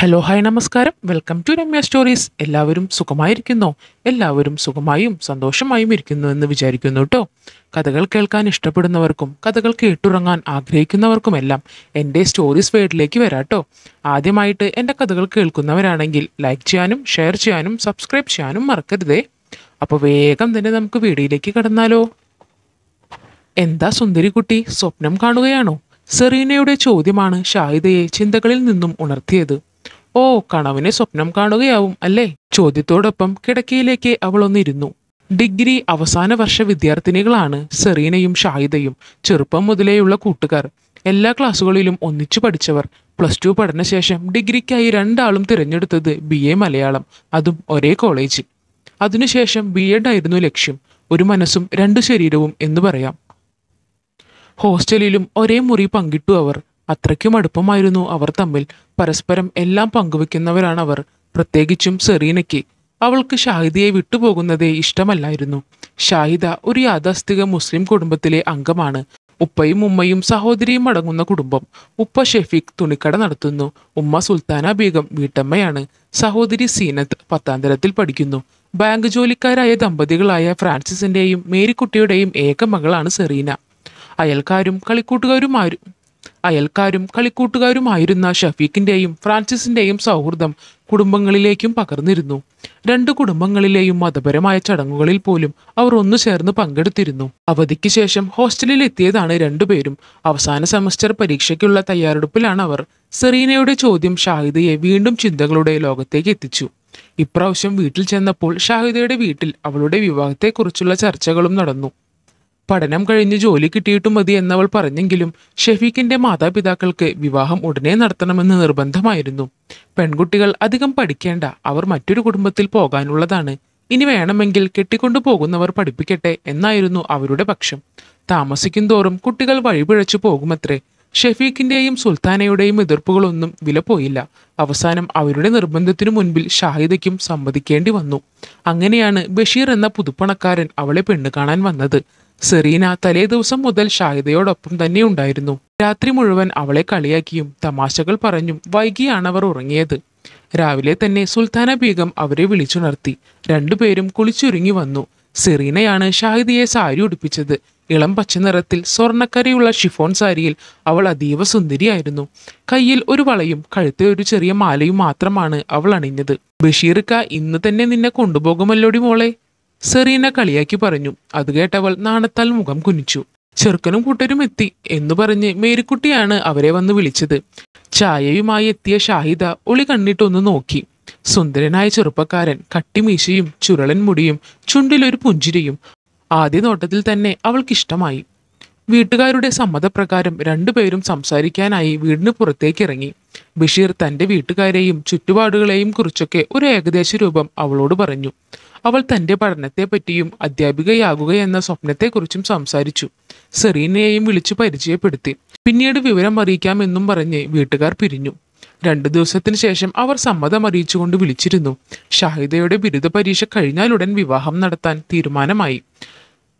hello hi നമസ്കാരം welcome to Ramya stories എല്ലാവരും സുഖമായിരിക്കുന്നോ എല്ലാവരും സുഖമായും സന്തോഷമായും ഇരിക്കുന്നു എന്ന് വിചാരിക്കുന്നു കേട്ടോ കഥകൾ കേൾക്കാൻ ഇഷ്ടപ്പെടുന്നവർക്കും കഥകൾ കേട്ടുറങ്ങാൻ ആഗ്രഹിക്കുന്നവർക്കുമെല്ലാം എൻ്റെ സ്റ്റോറീസ് വേർഡിലേക്ക് വരാട്ടോ ആദ്യമായിട്ട് എൻ്റെ കഥകൾ കേൾക്കുന്നവരാണെങ്കിൽ ലൈക്ക് ചെയ്യാനും ഷെയർ ചെയ്യാനും സബ്സ്ക്രൈബ് ചെയ്യാനും മറക്കരുതേ അപ്പോൾ വേഗം തന്നെ നമുക്ക് വീഡിയോയിലേക്ക് കടന്നാലോ എന്താ സുന്ദരിക്കുട്ടി സ്വപ്നം കാണുകയാണോ സെറീനയുടെ ചോദ്യമാണ് ഷാഹിദയെ ചിന്തകളിൽ നിന്നും ഉണർത്തിയത് ഓ കണവനെ സ്വപ്നം കാണുകയാവും അല്ലേ ചോദ്യത്തോടൊപ്പം കിടക്കയിലേക്ക് അവളൊന്നിരുന്നു ഡിഗ്രി അവസാന വർഷ വിദ്യാർത്ഥിനികളാണ് സെറീനയും ഷാഹിദയും ചെറുപ്പം മുതലേയുള്ള കൂട്ടുകാർ എല്ലാ ക്ലാസ്സുകളിലും ഒന്നിച്ചു പഠിച്ചവർ പ്ലസ് ടു പഠനശേഷം ഡിഗ്രിക്കായി രണ്ടാളും തിരഞ്ഞെടുത്തത് ബി എ മലയാളം അതും ഒരേ കോളേജിൽ അതിനുശേഷം ബി എഡ് ആയിരുന്നു ലക്ഷ്യം ഒരു മനസ്സും രണ്ടു ശരീരവും എന്ന് പറയാം ഹോസ്റ്റലിലും ഒരേ മുറി പങ്കിട്ടു അവർ അത്രയ്ക്കും അടുപ്പമായിരുന്നു അവർ തമ്മിൽ പരസ്പരം എല്ലാം അവർ പ്രത്യേകിച്ചും സെറീനയ്ക്ക് അവൾക്ക് ഷാഹിദയെ വിട്ടുപോകുന്നതേ ഇഷ്ടമല്ലായിരുന്നു ഷാഹിദ ഒരു യാഥാസ്ഥിക മുസ്ലിം കുടുംബത്തിലെ അംഗമാണ് ഉപ്പയും ഉമ്മയും സഹോദരിയും അടങ്ങുന്ന കുടുംബം ഉപ്പ ഷെഫീഖ് തുണിക്കട നടത്തുന്നു ഉമ്മ സുൽത്താന ബീഗം വീട്ടമ്മയാണ് സഹോദരി സീനത്ത് പത്താംതരത്തിൽ പഠിക്കുന്നു ബാങ്ക് ജോലിക്കാരായ ദമ്പതികളായ ഫ്രാൻസിസിന്റെയും മേരിക്കുട്ടിയുടെയും ഏക മകളാണ് സെറീന അയൽക്കാരും കളിക്കൂട്ടുകാരുമാരും അയൽക്കാരും കളിക്കൂട്ടുകാരുമായിരുന്ന ഷഫീഖിന്റെയും ഫ്രാൻസിസിന്റെയും സൗഹൃദം കുടുംബങ്ങളിലേക്കും പകർന്നിരുന്നു രണ്ട് കുടുംബങ്ങളിലെയും മതപരമായ ചടങ്ങുകളിൽ പോലും അവർ ഒന്നു ചേർന്ന് പങ്കെടുത്തിരുന്നു അവധിക്ക് ശേഷം ഹോസ്റ്റലിൽ എത്തിയതാണ് രണ്ടുപേരും അവസാന സെമസ്റ്റർ പരീക്ഷയ്ക്കുള്ള തയ്യാറെടുപ്പിലാണ് അവർ സെറീനയുടെ ചോദ്യം ഷാഹിദയെ വീണ്ടും ചിന്തകളുടെ ലോകത്തേക്ക് എത്തിച്ചു ഇപ്രാവശ്യം വീട്ടിൽ ചെന്നപ്പോൾ ഷാഹിദയുടെ വീട്ടിൽ അവളുടെ വിവാഹത്തെക്കുറിച്ചുള്ള ചർച്ചകളും നടന്നു പഠനം കഴിഞ്ഞ് ജോലി കിട്ടിയിട്ടും മതി എന്നവൾ പറഞ്ഞെങ്കിലും ഷെഫീഖിന്റെ മാതാപിതാക്കൾക്ക് വിവാഹം ഉടനെ നടത്തണമെന്ന് നിർബന്ധമായിരുന്നു പെൺകുട്ടികൾ അധികം പഠിക്കേണ്ട അവർ മറ്റൊരു കുടുംബത്തിൽ പോകാനുള്ളതാണ് ഇനി വേണമെങ്കിൽ കെട്ടിക്കൊണ്ടു പോകുന്നവർ പഠിപ്പിക്കട്ടെ എന്നായിരുന്നു അവരുടെ പക്ഷം താമസിക്കും തോറും കുട്ടികൾ വഴിപിഴച്ചു പോകുമത്രേ ഷെഫീഖിന്റെയും സുൽത്താനയുടെയും എതിർപ്പുകളൊന്നും വില പോയില്ല അവസാനം അവരുടെ നിർബന്ധത്തിനു മുൻപിൽ ഷാഹിദയ്ക്കും സമ്മതിക്കേണ്ടി വന്നു അങ്ങനെയാണ് ബഷീർ എന്ന പുതുപ്പണക്കാരൻ അവളെ പെണ്ണു കാണാൻ വന്നത് സെറീന തലേദിവസം മുതൽ ഷാഹിദയോടൊപ്പം തന്നെ ഉണ്ടായിരുന്നു രാത്രി മുഴുവൻ അവളെ കളിയാക്കിയും തമാശകൾ പറഞ്ഞും വൈകിയാണ് അവർ ഉറങ്ങിയത് രാവിലെ തന്നെ സുൽത്താന ബീഗം അവരെ വിളിച്ചുണർത്തി രണ്ടുപേരും കുളിച്ചുരുങ്ങി വന്നു സെറീനയാണ് ഷാഹിദിയെ സാരി ഉടുപ്പിച്ചത് ഇളം പച്ചനിറത്തിൽ സ്വർണ്ണക്കരയുള്ള ഷിഫോൺ സാരിയിൽ അവൾ അതീവ സുന്ദരിയായിരുന്നു കയ്യിൽ ഒരു വളയും കഴുത്തെ ഒരു ചെറിയ മാലയും മാത്രമാണ് അവൾ അണിഞ്ഞത് ബഷീർക്ക ഇന്ന് തന്നെ നിന്നെ കൊണ്ടുപോകുമല്ലോടി മോളെ സെറീന കളിയാക്കി പറഞ്ഞു അത് കേട്ടവൾ നാണത്താൽ മുഖം കുനിച്ചു ചെറുക്കനും കൂട്ടരും എത്തി എന്നു പറഞ്ഞ് മേരിക്കുട്ടിയാണ് അവരെ വന്ന് വിളിച്ചത് ചായയുമായി എത്തിയ ഷാഹിദ ഒളി കണ്ണിട്ടൊന്ന് നോക്കി സുന്ദരനായ ചെറുപ്പക്കാരൻ കട്ടിമീശയും ചുരളൻ മുടിയും ചുണ്ടിലൊരു പുഞ്ചിരിയും ആദ്യ നോട്ടത്തിൽ തന്നെ അവൾക്കിഷ്ടമായി വീട്ടുകാരുടെ സമ്മതപ്രകാരം രണ്ടുപേരും സംസാരിക്കാനായി വീടിന് പുറത്തേക്ക് ഇറങ്ങി ബഷീർ തന്റെ വീട്ടുകാരെയും ചുറ്റുപാടുകളെയും കുറിച്ചൊക്കെ ഒരു ഏകദേശ രൂപം അവളോട് പറഞ്ഞു അവൾ തൻ്റെ പഠനത്തെപ്പറ്റിയും എന്ന സ്വപ്നത്തെക്കുറിച്ചും സംസാരിച്ചു സെറീനയെയും വിളിച്ചു പരിചയപ്പെടുത്തി പിന്നീട് വിവരം അറിയിക്കാമെന്നും പറഞ്ഞ് വീട്ടുകാർ പിരിഞ്ഞു രണ്ടു ദിവസത്തിന് ശേഷം അവർ സമ്മതം അറിയിച്ചുകൊണ്ട് വിളിച്ചിരുന്നു ഷാഹിദയുടെ ബിരുദ പരീക്ഷ കഴിഞ്ഞാലുടൻ വിവാഹം നടത്താൻ തീരുമാനമായി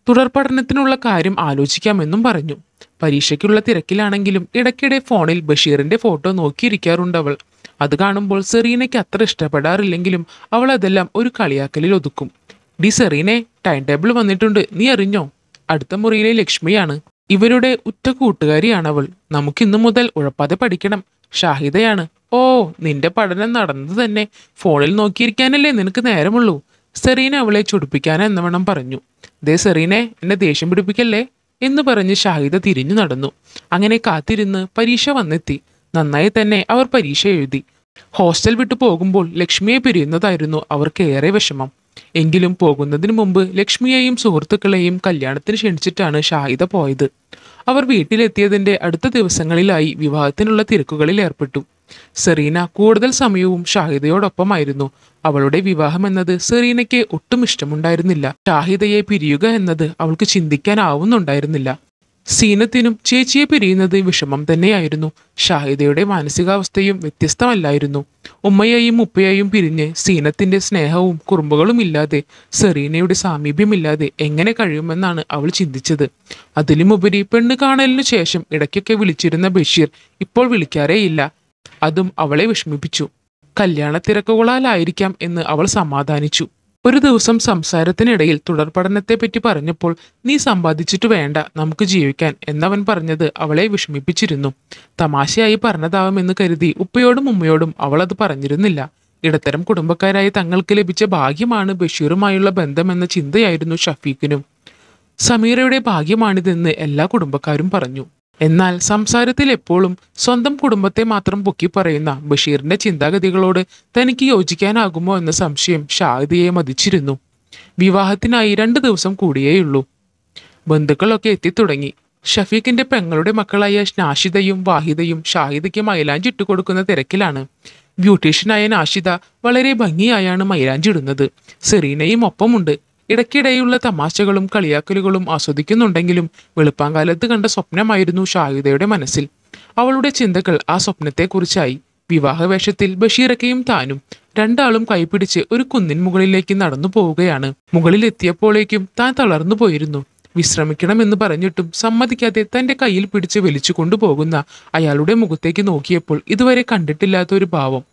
തുടർ പഠനത്തിനുള്ള കാര്യം ആലോചിക്കാമെന്നും പറഞ്ഞു പരീക്ഷയ്ക്കുള്ള തിരക്കിലാണെങ്കിലും ഇടയ്ക്കിടെ ഫോണിൽ ബഷീറിന്റെ ഫോട്ടോ നോക്കിയിരിക്കാറുണ്ടവൾ അത് കാണുമ്പോൾ സെറീനയ്ക്ക് അത്ര ഇഷ്ടപ്പെടാറില്ലെങ്കിലും അവൾ അതെല്ലാം ഒരു കളിയാക്കലിൽ ഒതുക്കും ഡി സെറീനെ ടൈം ടേബിൾ വന്നിട്ടുണ്ട് നീ അറിഞ്ഞോ അടുത്ത മുറിയിലെ ലക്ഷ്മിയാണ് ഇവരുടെ ഉറ്റ കൂട്ടുകാരിയാണവൾ അവൾ നമുക്കിന്നു മുതൽ ഉഴപ്പാതെ പഠിക്കണം ഷാഹിദയാണ് ഓ നിന്റെ പഠനം നടന്നത് തന്നെ ഫോണിൽ നോക്കിയിരിക്കാനല്ലേ നിനക്ക് നേരമുള്ളൂ സെറീന അവളെ ചൊടിപ്പിക്കാനാ എന്നവണ്ണം പറഞ്ഞു ദേ സെറീനെ എന്നെ ദേഷ്യം പിടിപ്പിക്കല്ലേ എന്ന് പറഞ്ഞ് ഷാഹിദ തിരിഞ്ഞു നടന്നു അങ്ങനെ കാത്തിരുന്ന് പരീക്ഷ വന്നെത്തി നന്നായി തന്നെ അവർ പരീക്ഷ എഴുതി ഹോസ്റ്റൽ വിട്ടു പോകുമ്പോൾ ലക്ഷ്മിയെ പിരിയുന്നതായിരുന്നു അവർക്ക് ഏറെ വിഷമം എങ്കിലും പോകുന്നതിന് മുമ്പ് ലക്ഷ്മിയെയും സുഹൃത്തുക്കളെയും കല്യാണത്തിന് ക്ഷണിച്ചിട്ടാണ് ഷാഹിദ പോയത് അവർ വീട്ടിലെത്തിയതിന്റെ അടുത്ത ദിവസങ്ങളിലായി വിവാഹത്തിനുള്ള തിരക്കുകളിൽ ഏർപ്പെട്ടു സെറീന കൂടുതൽ സമയവും ഷാഹിദയോടൊപ്പമായിരുന്നു അവളുടെ വിവാഹം എന്നത് സെറീനയ്ക്ക് ഒട്ടും ഇഷ്ടമുണ്ടായിരുന്നില്ല ഷാഹിദയെ പിരിയുക എന്നത് അവൾക്ക് ചിന്തിക്കാനാവുന്നുണ്ടായിരുന്നില്ല സീനത്തിനും ചേച്ചിയെ പിരിയുന്നത് വിഷമം തന്നെയായിരുന്നു ഷാഹിദയുടെ മാനസികാവസ്ഥയും വ്യത്യസ്തമല്ലായിരുന്നു ഉമ്മയെയും ഉപ്പയെയും പിരിഞ്ഞ് സീനത്തിന്റെ സ്നേഹവും കുറുമ്പുകളും ഇല്ലാതെ സെറീനയുടെ സാമീപ്യമില്ലാതെ എങ്ങനെ കഴിയുമെന്നാണ് അവൾ ചിന്തിച്ചത് അതിലുമുപരി പെണ്ണ് കാണലിനു ശേഷം ഇടയ്ക്കൊക്കെ വിളിച്ചിരുന്ന ബഷീർ ഇപ്പോൾ വിളിക്കാറേയില്ല അതും അവളെ വിഷമിപ്പിച്ചു കല്യാണ തിരക്കുകളാലായിരിക്കാം എന്ന് അവൾ സമാധാനിച്ചു ഒരു ദിവസം സംസാരത്തിനിടയിൽ തുടർ പഠനത്തെപ്പറ്റി പറഞ്ഞപ്പോൾ നീ സമ്പാദിച്ചിട്ട് വേണ്ട നമുക്ക് ജീവിക്കാൻ എന്നവൻ പറഞ്ഞത് അവളെ വിഷമിപ്പിച്ചിരുന്നു തമാശയായി പറഞ്ഞതാവുമെന്ന് കരുതി ഉപ്പയോടും ഉമ്മയോടും അവൾ അത് പറഞ്ഞിരുന്നില്ല ഇടത്തരം കുടുംബക്കാരായി തങ്ങൾക്ക് ലഭിച്ച ഭാഗ്യമാണ് ബഷീറുമായുള്ള ബന്ധമെന്ന ചിന്തയായിരുന്നു ഷഫീഖിനും സമീറയുടെ ഭാഗ്യമാണിതെന്ന് എല്ലാ കുടുംബക്കാരും പറഞ്ഞു എന്നാൽ സംസാരത്തിൽ എപ്പോഴും സ്വന്തം കുടുംബത്തെ മാത്രം പൊക്കി പറയുന്ന ബഷീറിന്റെ ചിന്താഗതികളോട് തനിക്ക് യോജിക്കാനാകുമോ എന്ന സംശയം ഷാഹിദയെ മതിച്ചിരുന്നു വിവാഹത്തിനായി രണ്ട് ദിവസം കൂടിയേയുള്ളൂ ബന്ധുക്കളൊക്കെ എത്തിത്തുടങ്ങി ഷഫീഖിന്റെ പെങ്ങളുടെ മക്കളായ നാഷിദയും വാഹിദയും ഷാഹിദയ്ക്ക് മൈലാഞ്ചി കൊടുക്കുന്ന തിരക്കിലാണ് ബ്യൂട്ടീഷ്യനായ നാഷിദ വളരെ ഭംഗിയായാണ് മൈലാഞ്ചിടുന്നത് സെറീനയും ഒപ്പമുണ്ട് ഇടയ്ക്കിടെയുള്ള തമാശകളും കളിയാക്കലുകളും ആസ്വദിക്കുന്നുണ്ടെങ്കിലും വെളുപ്പാങ്കാലത്ത് കണ്ട സ്വപ്നമായിരുന്നു ഷാഹിദയുടെ മനസ്സിൽ അവളുടെ ചിന്തകൾ ആ സ്വപ്നത്തെക്കുറിച്ചായി വിവാഹവേഷത്തിൽ ബഷീറക്കയും താനും രണ്ടാളും കൈപിടിച്ച് ഒരു കുന്നിൻ മുകളിലേക്ക് നടന്നു പോവുകയാണ് മുകളിലെത്തിയപ്പോഴേക്കും താൻ തളർന്നു പോയിരുന്നു വിശ്രമിക്കണമെന്ന് പറഞ്ഞിട്ടും സമ്മതിക്കാതെ തന്റെ കയ്യിൽ പിടിച്ച് വലിച്ചു കൊണ്ടുപോകുന്ന അയാളുടെ മുഖത്തേക്ക് നോക്കിയപ്പോൾ ഇതുവരെ കണ്ടിട്ടില്ലാത്ത ഒരു ഭാവം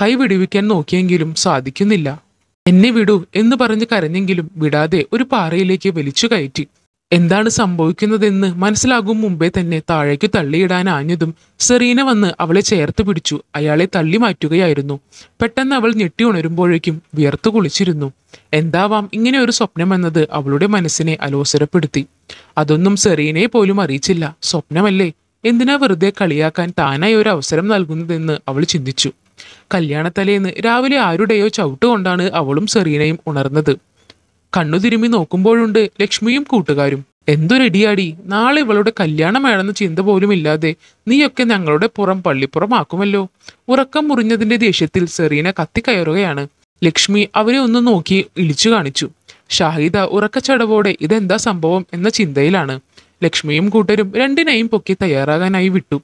കൈ വിടുവിക്കാൻ നോക്കിയെങ്കിലും സാധിക്കുന്നില്ല എന്നെ വിടൂ എന്ന് പറഞ്ഞ് കരഞ്ഞെങ്കിലും വിടാതെ ഒരു പാറയിലേക്ക് വലിച്ചു കയറ്റി എന്താണ് സംഭവിക്കുന്നതെന്ന് മനസ്സിലാകും മുമ്പേ തന്നെ താഴേക്ക് തള്ളിയിടാൻ ആഞ്ഞതും സെറീന വന്ന് അവളെ ചേർത്ത് പിടിച്ചു അയാളെ തള്ളി മാറ്റുകയായിരുന്നു പെട്ടെന്ന് അവൾ ഞെട്ടി ഉണരുമ്പോഴേക്കും വിയർത്തു കുളിച്ചിരുന്നു എന്താവാം ഇങ്ങനെ ഒരു സ്വപ്നമെന്നത് അവളുടെ മനസ്സിനെ അലോസരപ്പെടുത്തി അതൊന്നും സെറീനയെ പോലും അറിയിച്ചില്ല സ്വപ്നമല്ലേ എന്തിനാ വെറുതെ കളിയാക്കാൻ താനായി ഒരു അവസരം നൽകുന്നതെന്ന് അവൾ ചിന്തിച്ചു കല്യാണത്തലേന്ന് രാവിലെ ആരുടെയോ ചവിട്ടുകൊണ്ടാണ് അവളും സെറീനയും ഉണർന്നത് കണ്ണു തിരുമ്മി നോക്കുമ്പോഴുണ്ട് ലക്ഷ്മിയും കൂട്ടുകാരും എന്തൊരടിയാടി നാളെ ഇവളുടെ കല്യാണം വേണമെന്ന ചിന്ത പോലും ഇല്ലാതെ നീയൊക്കെ ഞങ്ങളുടെ പുറം പള്ളിപ്പുറമാക്കുമല്ലോ ഉറക്കം മുറിഞ്ഞതിന്റെ ദേഷ്യത്തിൽ സെറീന കത്തിക്കയറുകയാണ് ലക്ഷ്മി അവരെ ഒന്ന് നോക്കി ഇളിച്ചു കാണിച്ചു ഷാഹിദ ഉറക്കച്ചടവോടെ ഇതെന്താ സംഭവം എന്ന ചിന്തയിലാണ് ലക്ഷ്മിയും കൂട്ടരും രണ്ടിനെയും പൊക്കി തയ്യാറാകാനായി വിട്ടു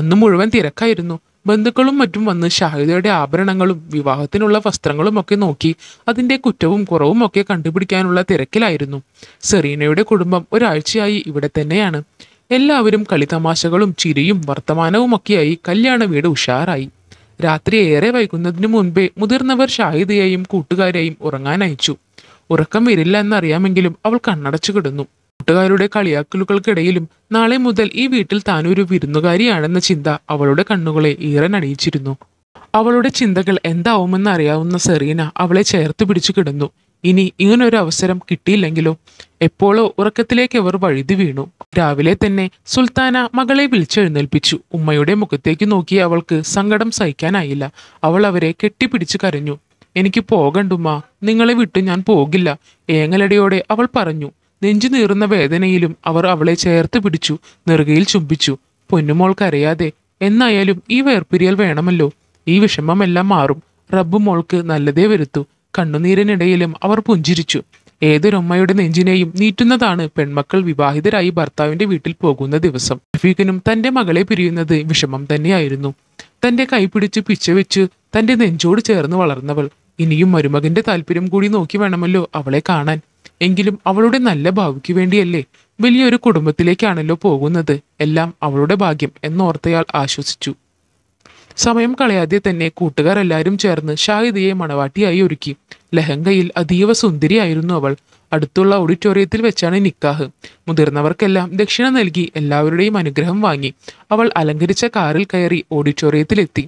അന്ന് മുഴുവൻ തിരക്കായിരുന്നു ബന്ധുക്കളും മറ്റും വന്ന് ഷാഹിദയുടെ ആഭരണങ്ങളും വിവാഹത്തിനുള്ള വസ്ത്രങ്ങളും ഒക്കെ നോക്കി അതിന്റെ കുറ്റവും കുറവും ഒക്കെ കണ്ടുപിടിക്കാനുള്ള തിരക്കിലായിരുന്നു സെറീനയുടെ കുടുംബം ഒരാഴ്ചയായി ഇവിടെ തന്നെയാണ് എല്ലാവരും കളിതമാശകളും ചിരിയും വർത്തമാനവുമൊക്കെയായി കല്യാണ വീട് ഉഷാറായി രാത്രി ഏറെ വൈകുന്നതിനു മുൻപേ മുതിർന്നവർ ഷാഹിദയെയും കൂട്ടുകാരെയും ഉറങ്ങാൻ അയച്ചു ഉറക്കം വരില്ല എന്നറിയാമെങ്കിലും അവൾ കണ്ണടച്ചു കിടന്നു കൂട്ടുകാരുടെ കളിയാക്കലുകൾക്കിടയിലും നാളെ മുതൽ ഈ വീട്ടിൽ താനൊരു വിരുന്നുകാരിയാണെന്ന ചിന്ത അവളുടെ കണ്ണുകളെ ഈറൻ അണിയിച്ചിരുന്നു അവളുടെ ചിന്തകൾ എന്താവുമെന്ന് അറിയാവുന്ന സെറീന അവളെ ചേർത്ത് പിടിച്ചു കിടന്നു ഇനി ഇങ്ങനൊരു അവസരം കിട്ടിയില്ലെങ്കിലോ എപ്പോഴോ ഉറക്കത്തിലേക്ക് അവർ വഴുതി വീണു രാവിലെ തന്നെ സുൽത്താന മകളെ വിളിച്ചെഴുന്നേൽപ്പിച്ചു ഉമ്മയുടെ മുഖത്തേക്ക് നോക്കി അവൾക്ക് സങ്കടം സഹിക്കാനായില്ല അവൾ അവരെ കെട്ടിപ്പിടിച്ച് കരഞ്ഞു എനിക്ക് പോകണ്ടുമ്മ നിങ്ങളെ വിട്ടു ഞാൻ പോകില്ല ഏങ്ങലടിയോടെ അവൾ പറഞ്ഞു നെഞ്ചു നീറുന്ന വേദനയിലും അവർ അവളെ ചേർത്ത് പിടിച്ചു നെറുകയിൽ ചുംബിച്ചു കരയാതെ എന്നായാലും ഈ വേർപിരിയൽ വേണമല്ലോ ഈ വിഷമമെല്ലാം മാറും റബ്ബു മോൾക്ക് നല്ലതേ വരുത്തു കണ്ണുനീരിനിടയിലും അവർ പുഞ്ചിരിച്ചു ഏതൊരമ്മയുടെ നെഞ്ചിനെയും നീറ്റുന്നതാണ് പെൺമക്കൾ വിവാഹിതരായി ഭർത്താവിന്റെ വീട്ടിൽ പോകുന്ന ദിവസം റഫീഖിനും തന്റെ മകളെ പിരിയുന്നത് വിഷമം തന്നെയായിരുന്നു തന്റെ കൈപിടിച്ച് പിച്ചവെച്ച് തന്റെ നെഞ്ചോട് ചേർന്ന് വളർന്നവൾ ഇനിയും മരുമകന്റെ താല്പര്യം കൂടി നോക്കി വേണമല്ലോ അവളെ കാണാൻ എങ്കിലും അവളുടെ നല്ല ഭാവിക്ക് വേണ്ടിയല്ലേ വലിയൊരു കുടുംബത്തിലേക്കാണല്ലോ പോകുന്നത് എല്ലാം അവളുടെ ഭാഗ്യം എന്നോർത്തയാൾ ആശ്വസിച്ചു സമയം കളയാതെ തന്നെ കൂട്ടുകാർ എല്ലാവരും ചേർന്ന് ഷാഹിദയെ മണവാട്ടിയായി ഒരുക്കി ലഹങ്കയിൽ അതീവ സുന്ദരിയായിരുന്നു അവൾ അടുത്തുള്ള ഓഡിറ്റോറിയത്തിൽ വെച്ചാണ് നിക്കാഹ് മുതിർന്നവർക്കെല്ലാം ദക്ഷിണ നൽകി എല്ലാവരുടെയും അനുഗ്രഹം വാങ്ങി അവൾ അലങ്കരിച്ച കാറിൽ കയറി ഓഡിറ്റോറിയത്തിലെത്തി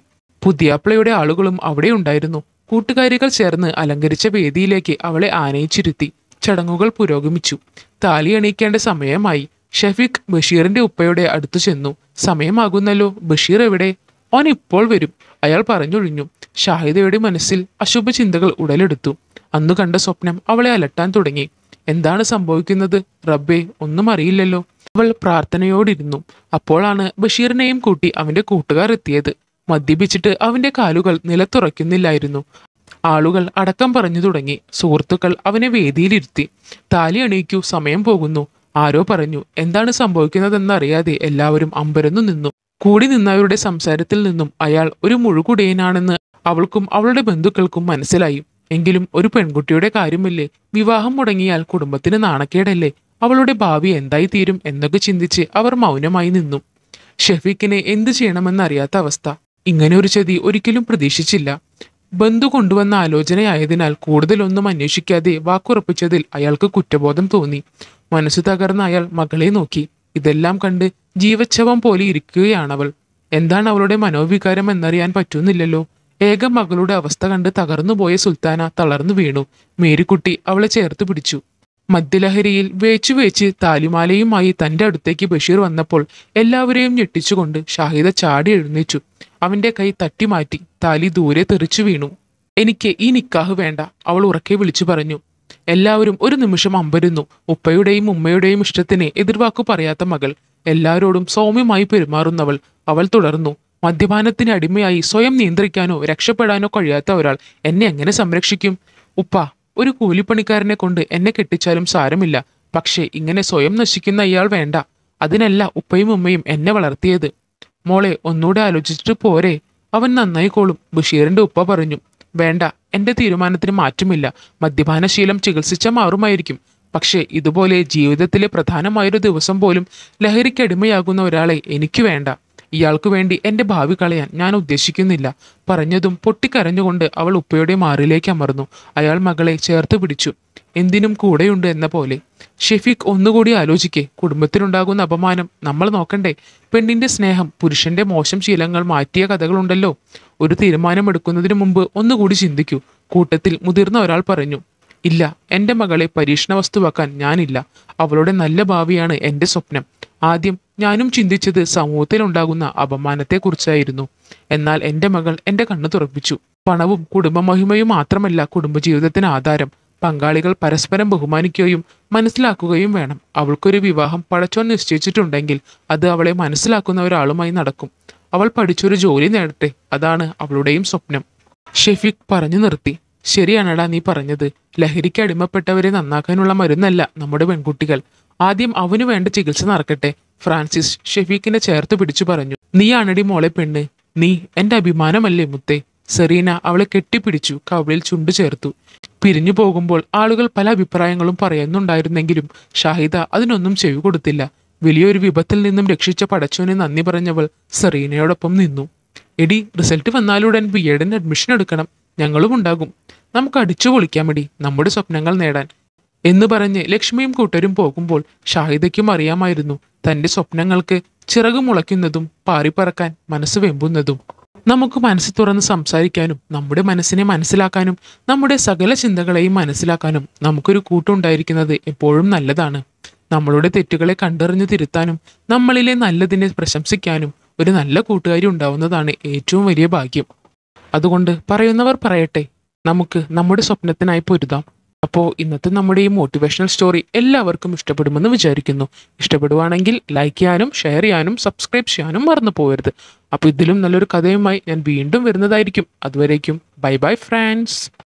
പുതിയാപ്പിളയുടെ ആളുകളും അവിടെ ഉണ്ടായിരുന്നു കൂട്ടുകാരികൾ ചേർന്ന് അലങ്കരിച്ച വേദിയിലേക്ക് അവളെ ആനയിച്ചിരുത്തി ചടങ്ങുകൾ പുരോഗമിച്ചു താലി അണിയിക്കേണ്ട സമയമായി ഷഫീഖ് ബഷീറിന്റെ ഉപ്പയുടെ അടുത്തു ചെന്നു സമയമാകുന്നല്ലോ ബഷീർ എവിടെ ഓൻ ഇപ്പോൾ വരും അയാൾ പറഞ്ഞൊഴിഞ്ഞു ഷാഹിദയുടെ മനസ്സിൽ അശുഭ ചിന്തകൾ ഉടലെടുത്തു അന്നു കണ്ട സ്വപ്നം അവളെ അലട്ടാൻ തുടങ്ങി എന്താണ് സംഭവിക്കുന്നത് റബ്ബേ ഒന്നും അറിയില്ലല്ലോ അവൾ പ്രാർത്ഥനയോടിരുന്നു അപ്പോഴാണ് ബഷീറിനെയും കൂട്ടി അവന്റെ കൂട്ടുകാർ എത്തിയത് മദ്യപിച്ചിട്ട് അവന്റെ കാലുകൾ നിലത്തുറയ്ക്കുന്നില്ലായിരുന്നു ആളുകൾ അടക്കം പറഞ്ഞു തുടങ്ങി സുഹൃത്തുക്കൾ അവനെ വേദിയിലിരുത്തി താലി അണിയിക്കൂ സമയം പോകുന്നു ആരോ പറഞ്ഞു എന്താണ് സംഭവിക്കുന്നതെന്നറിയാതെ എല്ലാവരും അമ്പരന്നു നിന്നു കൂടി നിന്നവരുടെ സംസാരത്തിൽ നിന്നും അയാൾ ഒരു മുഴുകുടയനാണെന്ന് അവൾക്കും അവളുടെ ബന്ധുക്കൾക്കും മനസ്സിലായി എങ്കിലും ഒരു പെൺകുട്ടിയുടെ കാര്യമില്ലേ വിവാഹം മുടങ്ങിയാൽ കുടുംബത്തിന് നാണക്കേടല്ലേ അവളുടെ ഭാവി എന്തായി തീരും എന്നൊക്കെ ചിന്തിച്ച് അവർ മൗനമായി നിന്നു ഷെഫീഖിനെ എന്തു ചെയ്യണമെന്നറിയാത്ത അവസ്ഥ ഇങ്ങനെ ഒരു ചതി ഒരിക്കലും പ്രതീക്ഷിച്ചില്ല ബന്ധു കൊണ്ടുവന്ന ആലോചനയായതിനാൽ കൂടുതലൊന്നും അന്വേഷിക്കാതെ വാക്കുറപ്പിച്ചതിൽ അയാൾക്ക് കുറ്റബോധം തോന്നി മനസ്സു തകർന്ന അയാൾ മകളെ നോക്കി ഇതെല്ലാം കണ്ട് ജീവച്ഛവം പോലെ ഇരിക്കുകയാണവൾ എന്താണ് അവളുടെ മനോവികാരം എന്നറിയാൻ പറ്റുന്നില്ലല്ലോ ഏക മകളുടെ അവസ്ഥ കണ്ട് തകർന്നുപോയ സുൽത്താന തളർന്നു വീണു മേരിക്കുട്ടി അവളെ ചേർത്ത് പിടിച്ചു മദ്യലഹരിയിൽ വേച്ചു വേച്ച് താലിമാലയുമായി തന്റെ അടുത്തേക്ക് ബഷീർ വന്നപ്പോൾ എല്ലാവരെയും ഞെട്ടിച്ചുകൊണ്ട് ഷാഹിദ ചാടി എഴുന്നേച്ചു അവന്റെ കൈ തട്ടിമാറ്റി താലി ദൂരെ തെറിച്ചു വീണു എനിക്ക് ഈ നിക്കാഹ് വേണ്ട അവൾ ഉറക്കെ വിളിച്ചു പറഞ്ഞു എല്ലാവരും ഒരു നിമിഷം അമ്പരുന്നു ഉപ്പയുടെയും ഉമ്മയുടെയും ഇഷ്ടത്തിന് എതിർവാക്കു പറയാത്ത മകൾ എല്ലാവരോടും സൗമ്യമായി പെരുമാറുന്നവൾ അവൾ തുടർന്നു മദ്യപാനത്തിന് അടിമയായി സ്വയം നിയന്ത്രിക്കാനോ രക്ഷപ്പെടാനോ കഴിയാത്ത ഒരാൾ എന്നെ എങ്ങനെ സംരക്ഷിക്കും ഉപ്പ ഒരു കൂലിപ്പണിക്കാരനെ കൊണ്ട് എന്നെ കെട്ടിച്ചാലും സാരമില്ല പക്ഷേ ഇങ്ങനെ സ്വയം നശിക്കുന്ന ഇയാൾ വേണ്ട അതിനല്ല ഉപ്പയും ഉമ്മയും എന്നെ വളർത്തിയത് മോളെ ഒന്നുകൂടെ ആലോചിച്ചിട്ട് പോരെ അവൻ നന്നായി കോളും ബഷീറിന്റെ ഉപ്പ പറഞ്ഞു വേണ്ട എന്റെ തീരുമാനത്തിന് മാറ്റമില്ല മദ്യപാനശീലം ചികിത്സിച്ച മാറുമായിരിക്കും പക്ഷേ ഇതുപോലെ ജീവിതത്തിലെ പ്രധാനമായൊരു ദിവസം പോലും ലഹരിക്കടിമയാകുന്ന ഒരാളെ എനിക്ക് വേണ്ട ഇയാൾക്കു വേണ്ടി എൻ്റെ ഭാവി കളയാൻ ഞാൻ ഉദ്ദേശിക്കുന്നില്ല പറഞ്ഞതും പൊട്ടിക്കരഞ്ഞുകൊണ്ട് അവൾ ഉപ്പയുടെ മാറിലേക്ക് അമർന്നു അയാൾ മകളെ ചേർത്ത് പിടിച്ചു എന്തിനും കൂടെയുണ്ട് എന്ന പോലെ ഷെഫീഖ് ഒന്നുകൂടി ആലോചിക്കെ കുടുംബത്തിനുണ്ടാകുന്ന അപമാനം നമ്മൾ നോക്കണ്ടേ പെണ്ണിന്റെ സ്നേഹം പുരുഷന്റെ മോശം ശീലങ്ങൾ മാറ്റിയ കഥകളുണ്ടല്ലോ ഒരു തീരുമാനമെടുക്കുന്നതിന് മുമ്പ് ഒന്നുകൂടി ചിന്തിക്കൂ കൂട്ടത്തിൽ മുതിർന്ന ഒരാൾ പറഞ്ഞു ഇല്ല എൻ്റെ മകളെ പരീക്ഷണ വസ്തുവാക്കാൻ ഞാനില്ല അവളുടെ നല്ല ഭാവിയാണ് എൻ്റെ സ്വപ്നം ആദ്യം ഞാനും ചിന്തിച്ചത് സമൂഹത്തിലുണ്ടാകുന്ന അപമാനത്തെക്കുറിച്ചായിരുന്നു എന്നാൽ എൻ്റെ മകൾ എൻ്റെ കണ്ണു തുറപ്പിച്ചു പണവും കുടുംബമഹിമയും മാത്രമല്ല കുടുംബജീവിതത്തിന് ആധാരം പങ്കാളികൾ പരസ്പരം ബഹുമാനിക്കുകയും മനസ്സിലാക്കുകയും വേണം അവൾക്കൊരു വിവാഹം പടച്ചോൻ നിശ്ചയിച്ചിട്ടുണ്ടെങ്കിൽ അത് അവളെ മനസ്സിലാക്കുന്ന ഒരാളുമായി നടക്കും അവൾ പഠിച്ചൊരു ജോലി നേടട്ടെ അതാണ് അവളുടെയും സ്വപ്നം ഷെഫീഖ് പറഞ്ഞു നിർത്തി ശരിയാണടാ നീ പറഞ്ഞത് ലഹരിക്ക് അടിമപ്പെട്ടവരെ നന്നാക്കാനുള്ള മരുന്നല്ല നമ്മുടെ പെൺകുട്ടികൾ ആദ്യം അവനു വേണ്ട ചികിത്സ നടക്കട്ടെ ഫ്രാൻസിസ് ഷെഫീഖിനെ ചേർത്ത് പിടിച്ചു പറഞ്ഞു നീ ആണടി മോളെ പെണ്ണ് നീ എന്റെ അഭിമാനമല്ലേ മുത്തേ സെറീന അവളെ കെട്ടിപ്പിടിച്ചു കവളിൽ ചുണ്ടു ചേർത്തു പിരിഞ്ഞു പോകുമ്പോൾ ആളുകൾ പല അഭിപ്രായങ്ങളും പറയുന്നുണ്ടായിരുന്നെങ്കിലും ഷാഹിദ അതിനൊന്നും ചെവി കൊടുത്തില്ല വലിയൊരു വിപത്തിൽ നിന്നും രക്ഷിച്ച പടച്ചോനെ നന്ദി പറഞ്ഞവൾ സെറീനയോടൊപ്പം നിന്നു എടി റിസൾട്ട് വന്നാലുടൻ ബി എഡിന് അഡ്മിഷൻ എടുക്കണം ഞങ്ങളും ഉണ്ടാകും നമുക്ക് അടിച്ചു എടി നമ്മുടെ സ്വപ്നങ്ങൾ നേടാൻ എന്ന് പറഞ്ഞ് ലക്ഷ്മിയും കൂട്ടരും പോകുമ്പോൾ ഷാഹിദയ്ക്കും അറിയാമായിരുന്നു തന്റെ സ്വപ്നങ്ങൾക്ക് ചിറകു മുളയ്ക്കുന്നതും പാറിപ്പറക്കാൻ മനസ്സ് വെമ്പുന്നതും നമുക്ക് മനസ്സ് തുറന്ന് സംസാരിക്കാനും നമ്മുടെ മനസ്സിനെ മനസ്സിലാക്കാനും നമ്മുടെ സകല ചിന്തകളെയും മനസ്സിലാക്കാനും നമുക്കൊരു കൂട്ടുണ്ടായിരിക്കുന്നത് എപ്പോഴും നല്ലതാണ് നമ്മളുടെ തെറ്റുകളെ കണ്ടറിഞ്ഞു തിരുത്താനും നമ്മളിലെ നല്ലതിനെ പ്രശംസിക്കാനും ഒരു നല്ല കൂട്ടുകാരി ഉണ്ടാവുന്നതാണ് ഏറ്റവും വലിയ ഭാഗ്യം അതുകൊണ്ട് പറയുന്നവർ പറയട്ടെ നമുക്ക് നമ്മുടെ സ്വപ്നത്തിനായി പൊരുതാം അപ്പോൾ ഇന്നത്തെ നമ്മുടെ ഈ മോട്ടിവേഷണൽ സ്റ്റോറി എല്ലാവർക്കും ഇഷ്ടപ്പെടുമെന്ന് വിചാരിക്കുന്നു ഇഷ്ടപ്പെടുവാണെങ്കിൽ ലൈക്ക് ചെയ്യാനും ഷെയർ ചെയ്യാനും സബ്സ്ക്രൈബ് ചെയ്യാനും മറന്നു പോകരുത് അപ്പോൾ ഇതിലും നല്ലൊരു കഥയുമായി ഞാൻ വീണ്ടും വരുന്നതായിരിക്കും അതുവരേക്കും ബൈ ബൈ ഫ്രാൻസ്